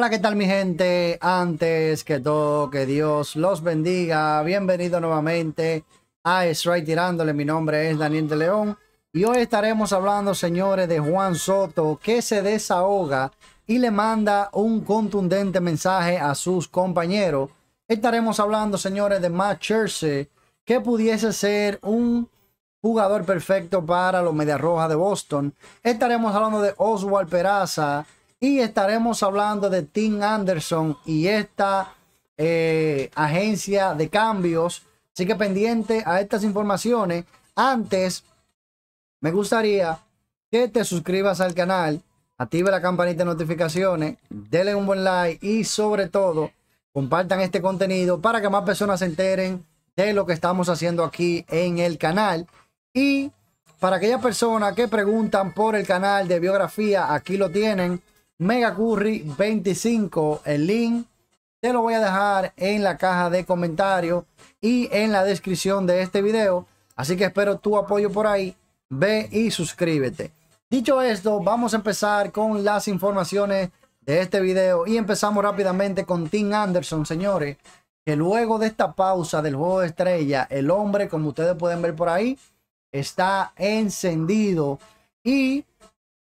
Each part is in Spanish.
Hola, ¿qué tal mi gente? Antes que todo, que Dios los bendiga. Bienvenido nuevamente a Strike Tirándole. Mi nombre es Daniel de León y hoy estaremos hablando, señores, de Juan Soto que se desahoga y le manda un contundente mensaje a sus compañeros. Estaremos hablando, señores, de Matt Churchill que pudiese ser un jugador perfecto para los Medias Rojas de Boston. Estaremos hablando de Oswald Peraza y estaremos hablando de Tim Anderson y esta eh, agencia de cambios. Así que pendiente a estas informaciones. Antes, me gustaría que te suscribas al canal, active la campanita de notificaciones, denle un buen like y sobre todo compartan este contenido para que más personas se enteren de lo que estamos haciendo aquí en el canal. Y para aquellas personas que preguntan por el canal de biografía, aquí lo tienen. Mega Curry 25. El link te lo voy a dejar en la caja de comentarios y en la descripción de este video. Así que espero tu apoyo por ahí. Ve y suscríbete. Dicho esto, vamos a empezar con las informaciones de este video y empezamos rápidamente con Tim Anderson, señores, que luego de esta pausa del juego de estrella, el hombre, como ustedes pueden ver por ahí, está encendido y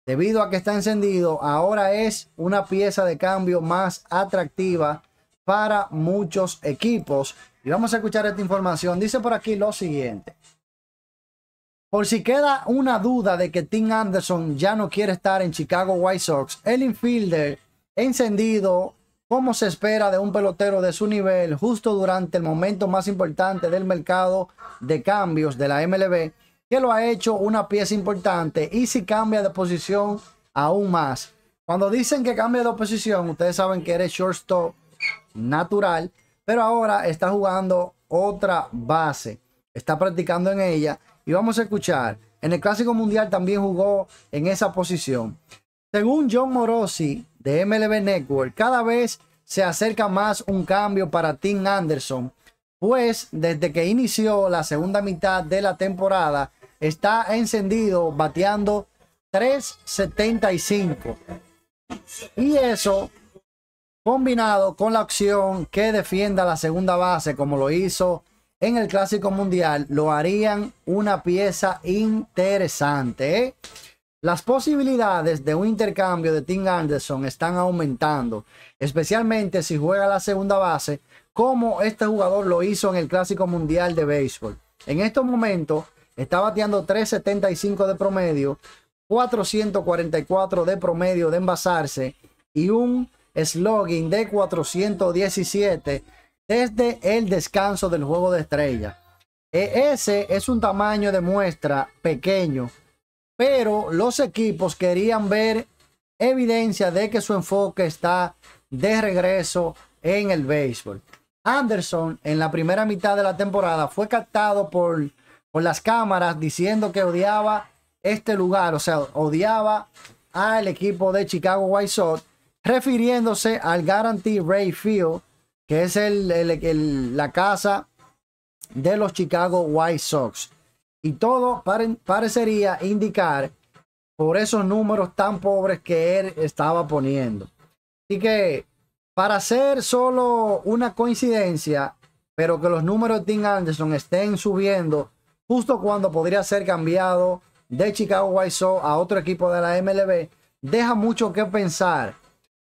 Debido a que está encendido, ahora es una pieza de cambio más atractiva para muchos equipos. Y vamos a escuchar esta información. Dice por aquí lo siguiente. Por si queda una duda de que Tim Anderson ya no quiere estar en Chicago White Sox, el infielder encendido, como se espera de un pelotero de su nivel, justo durante el momento más importante del mercado de cambios de la MLB, que lo ha hecho una pieza importante y si cambia de posición aún más. Cuando dicen que cambia de posición, ustedes saben que eres shortstop natural, pero ahora está jugando otra base, está practicando en ella y vamos a escuchar. En el Clásico Mundial también jugó en esa posición. Según John Morosi de MLB Network, cada vez se acerca más un cambio para Tim Anderson, pues desde que inició la segunda mitad de la temporada está encendido bateando 3.75. Y eso combinado con la opción que defienda la segunda base como lo hizo en el Clásico Mundial, lo harían una pieza interesante. ¿eh? Las posibilidades de un intercambio de Tim Anderson están aumentando, especialmente si juega la segunda base, como este jugador lo hizo en el Clásico Mundial de Béisbol. En estos momentos, Está bateando 375 de promedio, 444 de promedio de envasarse y un slogan de 417 desde el descanso del juego de estrella. E, ese es un tamaño de muestra pequeño, pero los equipos querían ver evidencia de que su enfoque está de regreso en el béisbol. Anderson en la primera mitad de la temporada fue captado por las cámaras diciendo que odiaba este lugar, o sea, odiaba al equipo de Chicago White Sox, refiriéndose al Guarantee Ray Field, que es el, la casa de los Chicago White Sox. Y todo parecería indicar por esos números tan pobres que él estaba poniendo. Así que, para ser solo una coincidencia, pero que los números de Tim Anderson estén subiendo justo cuando podría ser cambiado de Chicago White Sox a otro equipo de la MLB, deja mucho que pensar.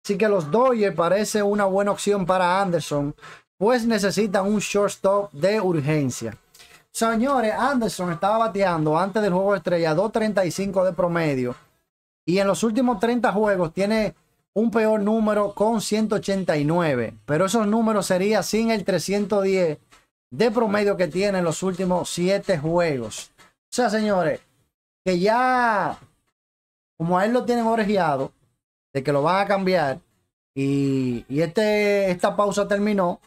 Así que los Dodgers parece una buena opción para Anderson, pues necesitan un shortstop de urgencia. Señores, Anderson estaba bateando antes del juego de estrella 2.35 de promedio y en los últimos 30 juegos tiene un peor número con 189, pero esos números serían sin el 310 de promedio que tiene en los últimos siete juegos. O sea, señores, que ya, como a él lo tienen orejeado, de que lo van a cambiar y, y este, esta pausa terminó,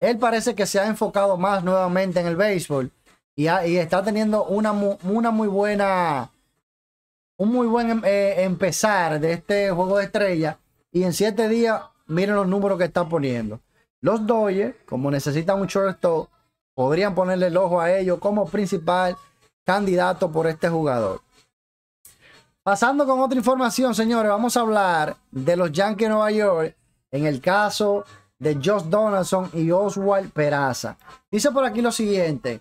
él parece que se ha enfocado más nuevamente en el béisbol y, está teniendo una, una muy buena, un muy buen em, eh, empezar de este juego de estrella y en siete días miren los números que está poniendo. Los Dodgers, como necesitan un shortstop, Podrían ponerle el ojo a ellos como principal candidato por este jugador. Pasando con otra información, señores, vamos a hablar de los Yankees de Nueva York en el caso de Josh Donaldson y Oswald Peraza. Dice por aquí lo siguiente: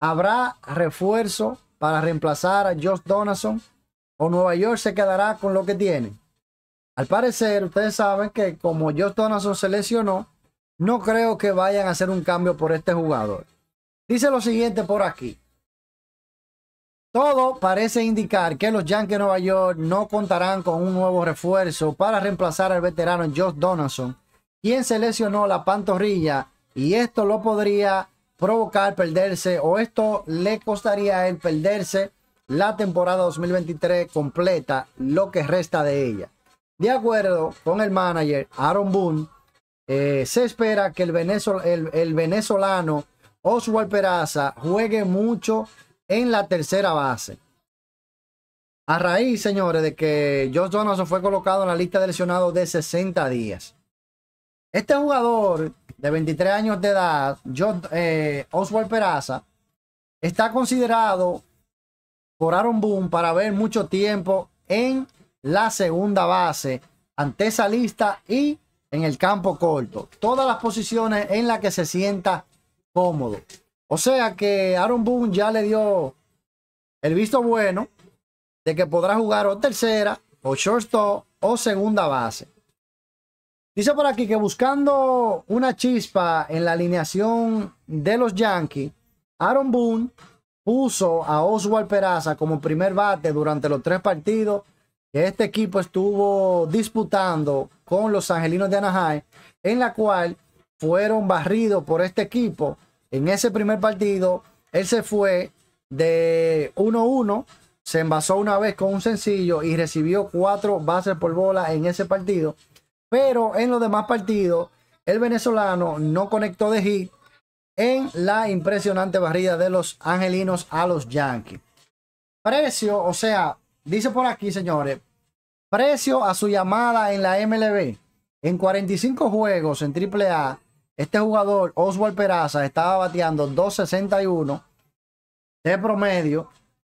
¿habrá refuerzo para reemplazar a Josh Donaldson o Nueva York se quedará con lo que tiene? Al parecer, ustedes saben que como Josh Donaldson se lesionó, no creo que vayan a hacer un cambio por este jugador. Dice lo siguiente por aquí. Todo parece indicar que los Yankees de Nueva York no contarán con un nuevo refuerzo para reemplazar al veterano Josh Donaldson, quien se lesionó la pantorrilla y esto lo podría provocar perderse o esto le costaría a él perderse la temporada 2023 completa, lo que resta de ella. De acuerdo con el manager Aaron Boone, eh, se espera que el, venezolano Oswald Peraza juegue mucho en la tercera base. A raíz, señores, de que Josh Donaldson fue colocado en la lista de lesionados de 60 días. Este jugador de 23 años de edad, eh, Oswald Peraza, está considerado por Aaron Boone para ver mucho tiempo en la segunda base ante esa lista y en el campo corto. Todas las posiciones en las que se sienta cómodo. O sea que Aaron Boone ya le dio el visto bueno de que podrá jugar o tercera, o shortstop, o segunda base. Dice por aquí que buscando una chispa en la alineación de los Yankees, Aaron Boone puso a Oswald Peraza como primer bate durante los tres partidos este equipo estuvo disputando con los Angelinos de Anaheim, en la cual fueron barridos por este equipo. En ese primer partido, él se fue de 1-1, se envasó una vez con un sencillo y recibió cuatro bases por bola en ese partido. Pero en los demás partidos, el venezolano no conectó de hit en la impresionante barrida de los angelinos a los Yankees. Precio, o sea, dice por aquí, señores, Precio a su llamada en la MLB. En 45 juegos en AAA, este jugador, Oswald Peraza, estaba bateando 261 de promedio,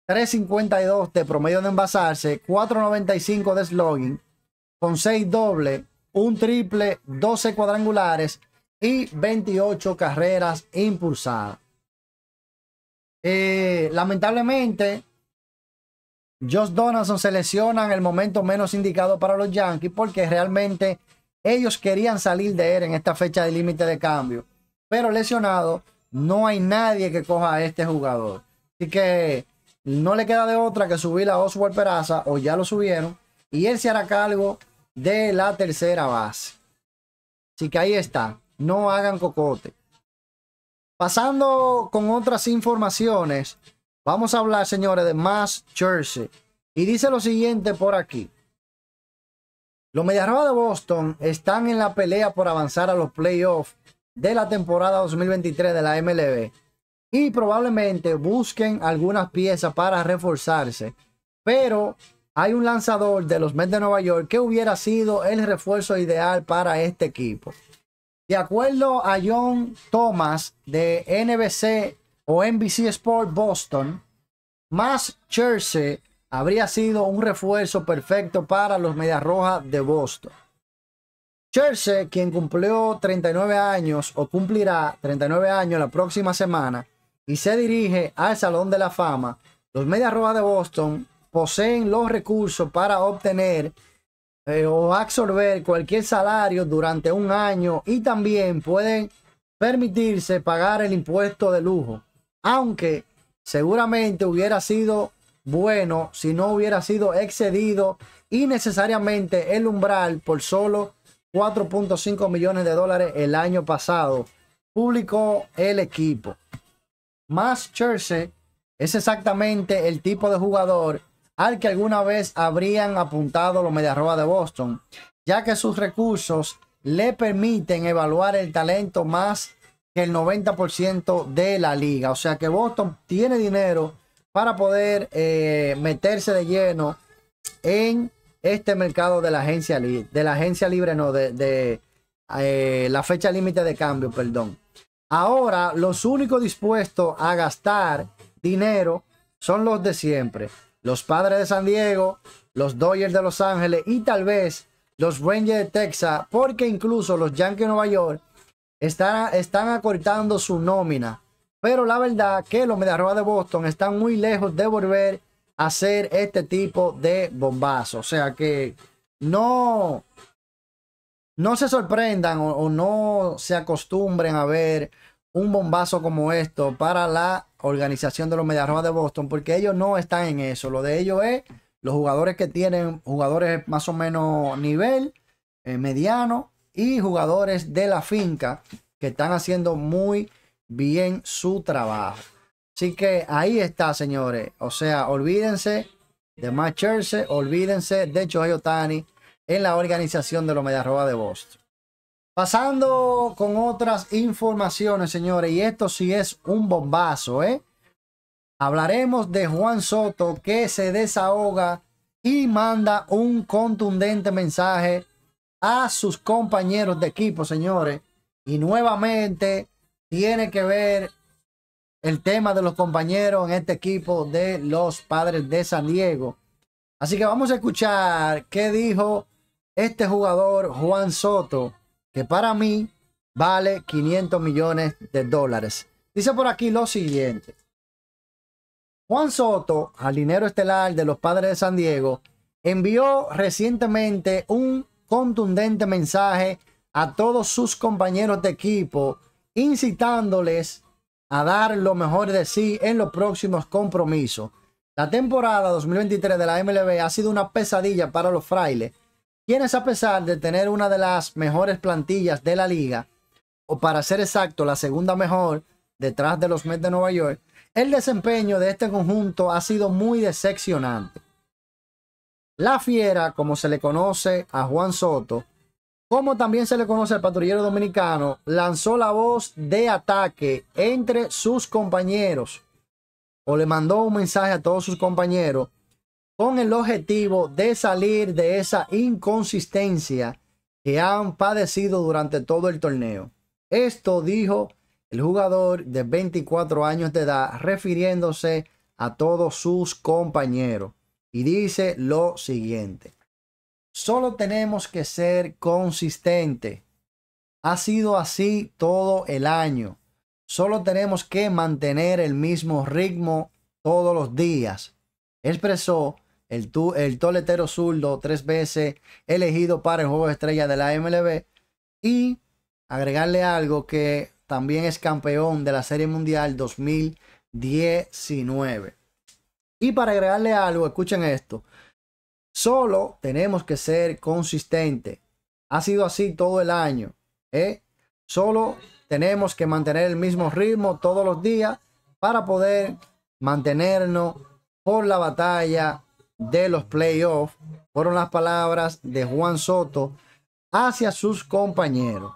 352 de promedio de envasarse, 495 de slogan, con 6 dobles, un triple, 12 cuadrangulares y 28 carreras impulsadas. Eh, lamentablemente, Josh Donaldson se lesiona en el momento menos indicado para los Yankees porque realmente ellos querían salir de él en esta fecha de límite de cambio. Pero lesionado, no hay nadie que coja a este jugador. Así que no le queda de otra que subir a Oswald Peraza o ya lo subieron y él se hará cargo de la tercera base. Así que ahí está, no hagan cocote. Pasando con otras informaciones, Vamos a hablar, señores, de Mass Jersey. Y dice lo siguiente por aquí. Los Medias de Boston están en la pelea por avanzar a los playoffs de la temporada 2023 de la MLB y probablemente busquen algunas piezas para reforzarse. Pero hay un lanzador de los Mets de Nueva York que hubiera sido el refuerzo ideal para este equipo. De acuerdo a John Thomas de NBC o NBC Sport Boston, más Chelsea habría sido un refuerzo perfecto para los Medias Rojas de Boston. Chelsea, quien cumplió 39 años o cumplirá 39 años la próxima semana y se dirige al Salón de la Fama, los Medias Rojas de Boston poseen los recursos para obtener eh, o absorber cualquier salario durante un año y también pueden permitirse pagar el impuesto de lujo. Aunque seguramente hubiera sido bueno si no hubiera sido excedido innecesariamente el umbral por solo 4.5 millones de dólares el año pasado, publicó el equipo. Más Chelsea es exactamente el tipo de jugador al que alguna vez habrían apuntado los medias de Boston, ya que sus recursos le permiten evaluar el talento más que el 90% de la liga. O sea que Boston tiene dinero para poder eh, meterse de lleno en este mercado de la agencia libre, de la agencia libre, no, de, eh, la fecha límite de cambio, perdón. Ahora, los únicos dispuestos a gastar dinero son los de siempre. Los padres de San Diego, los Dodgers de Los Ángeles y tal vez los Rangers de Texas, porque incluso los Yankees de Nueva York están, están acortando su nómina. Pero la verdad que los Mediarroa de Boston están muy lejos de volver a hacer este tipo de bombazo O sea que no, no se sorprendan o, no se acostumbren a ver un bombazo como esto para la organización de los Mediarroa de Boston, porque ellos no están en eso. Lo de ellos es los jugadores que tienen jugadores más o menos nivel eh, mediano y jugadores de la finca que están haciendo muy bien su trabajo. Así que ahí está, señores. O sea, olvídense de Matt olvídense de Chohei Otani en la organización de los Mediarroba de Boston. Pasando con otras informaciones, señores, y esto sí es un bombazo, ¿eh? Hablaremos de Juan Soto que se desahoga y manda un contundente mensaje a sus compañeros de equipo, señores. Y nuevamente tiene que ver el tema de los compañeros en este equipo de los padres de San Diego. Así que vamos a escuchar qué dijo este jugador Juan Soto, que para mí vale 500 millones de dólares. Dice por aquí lo siguiente. Juan Soto, al dinero estelar de los Padres de San Diego, envió recientemente un contundente mensaje a todos sus compañeros de equipo, incitándoles a dar lo mejor de sí en los próximos compromisos. La temporada 2023 de la MLB ha sido una pesadilla para los frailes, quienes a pesar de tener una de las mejores plantillas de la liga, o para ser exacto, la segunda mejor detrás de los Mets de Nueva York, el desempeño de este conjunto ha sido muy decepcionante. La fiera, como se le conoce a Juan Soto, como también se le conoce al patrullero dominicano, lanzó la voz de ataque entre sus compañeros o le mandó un mensaje a todos sus compañeros con el objetivo de salir de esa inconsistencia que han padecido durante todo el torneo. Esto dijo el jugador de 24 años de edad refiriéndose a todos sus compañeros. Y dice lo siguiente. Solo tenemos que ser consistente. Ha sido así todo el año. Solo tenemos que mantener el mismo ritmo todos los días. Expresó el, el toletero zurdo tres veces elegido para el juego de estrella de la MLB. Y agregarle algo que también es campeón de la Serie Mundial 2019. Y para agregarle algo, escuchen esto. Solo tenemos que ser consistente. Ha sido así todo el año. ¿eh? Solo tenemos que mantener el mismo ritmo todos los días para poder mantenernos por la batalla de los playoffs. Fueron las palabras de Juan Soto hacia sus compañeros.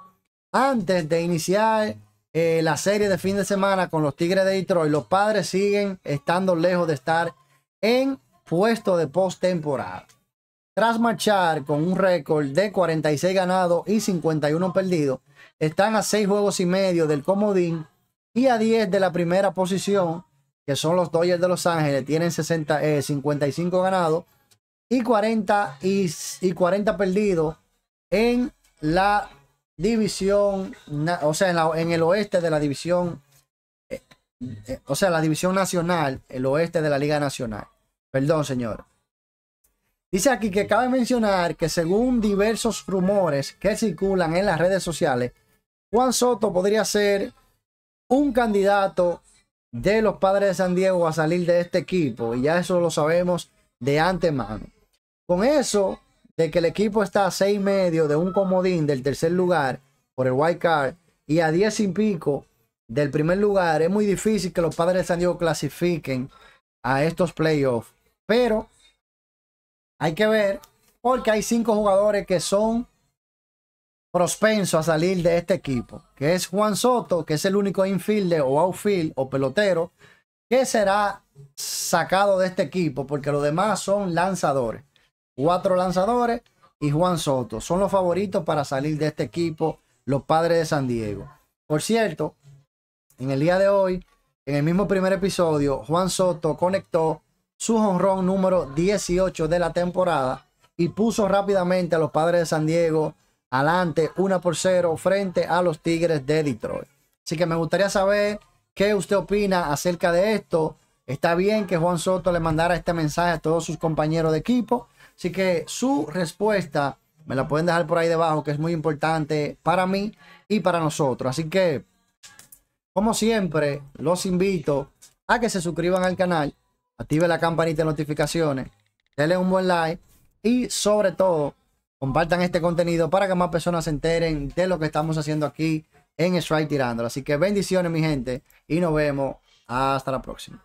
Antes de iniciar eh, la serie de fin de semana con los Tigres de Detroit, los padres siguen estando lejos de estar en puesto de postemporada. Tras marchar con un récord de 46 ganados y 51 perdidos, están a 6 juegos y medio del comodín y a 10 de la primera posición, que son los Dodgers de Los Ángeles, tienen 60, 55 eh, ganados y 40, y, y 40 perdidos en la división, o sea, en, el oeste de la división, eh, eh, o sea, la división nacional, el oeste de la Liga Nacional. Perdón, señor. Dice aquí que cabe mencionar que según diversos rumores que circulan en las redes sociales, Juan Soto podría ser un candidato de los padres de San Diego a salir de este equipo. Y ya eso lo sabemos de antemano. Con eso, de que el equipo está a seis medio de un comodín del tercer lugar por el wild card y a diez y pico del primer lugar, es muy difícil que los padres de San Diego clasifiquen a estos playoffs. Pero hay que ver, porque hay cinco jugadores que son prospensos a salir de este equipo, que es Juan Soto, que es el único infielder o outfield o pelotero que será sacado de este equipo, porque los demás son lanzadores cuatro lanzadores y Juan Soto. Son los favoritos para salir de este equipo, los padres de San Diego. Por cierto, en el día de hoy, en el mismo primer episodio, Juan Soto conectó su honrón número 18 de la temporada y puso rápidamente a los padres de San Diego adelante 1 por 0 frente a los Tigres de Detroit. Así que me gustaría saber qué usted opina acerca de esto. Está bien que Juan Soto le mandara este mensaje a todos sus compañeros de equipo, Así que su respuesta me la pueden dejar por ahí debajo, que es muy importante para mí y para nosotros. Así que, como siempre, los invito a que se suscriban al canal, activen la campanita de notificaciones, denle un buen like y sobre todo compartan este contenido para que más personas se enteren de lo que estamos haciendo aquí en Strike Tirando. Así que bendiciones mi gente y nos vemos hasta la próxima.